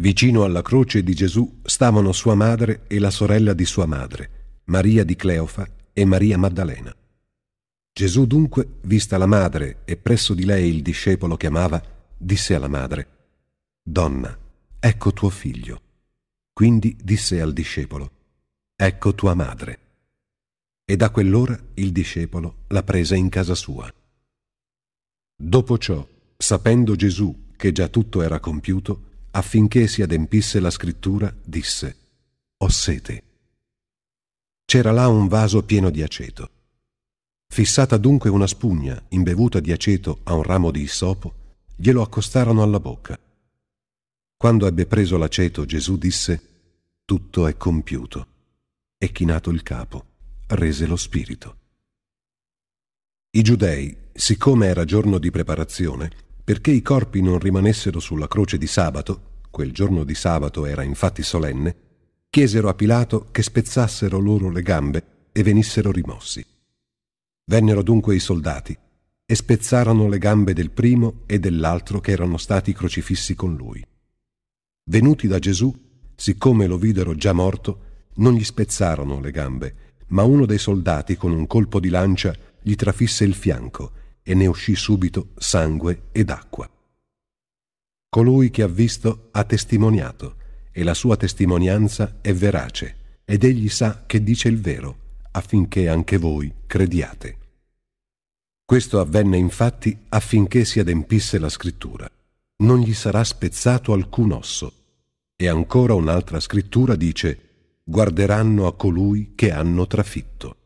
Vicino alla croce di Gesù stavano sua madre e la sorella di sua madre, Maria di Cleofa e Maria Maddalena. Gesù dunque, vista la madre e presso di lei il discepolo che amava, disse alla madre, Donna, ecco tuo figlio. Quindi disse al discepolo, Ecco tua madre. E da quell'ora il discepolo la prese in casa sua. Dopo ciò, sapendo Gesù che già tutto era compiuto, affinché si adempisse la scrittura, disse, Ho sete. C'era là un vaso pieno di aceto. Fissata dunque una spugna imbevuta di aceto a un ramo di issopo, glielo accostarono alla bocca. Quando ebbe preso l'aceto, Gesù disse, Tutto è compiuto. E chinato il capo, rese lo spirito. I giudei, siccome era giorno di preparazione, perché i corpi non rimanessero sulla croce di sabato, quel giorno di sabato era infatti solenne, chiesero a Pilato che spezzassero loro le gambe e venissero rimossi. Vennero dunque i soldati e spezzarono le gambe del primo e dell'altro che erano stati crocifissi con lui. Venuti da Gesù, siccome lo videro già morto, non gli spezzarono le gambe, ma uno dei soldati con un colpo di lancia gli trafisse il fianco e ne uscì subito sangue ed acqua. Colui che ha visto ha testimoniato e la sua testimonianza è verace ed egli sa che dice il vero affinché anche voi crediate. Questo avvenne infatti affinché si adempisse la scrittura. Non gli sarà spezzato alcun osso. E ancora un'altra scrittura dice, guarderanno a colui che hanno trafitto.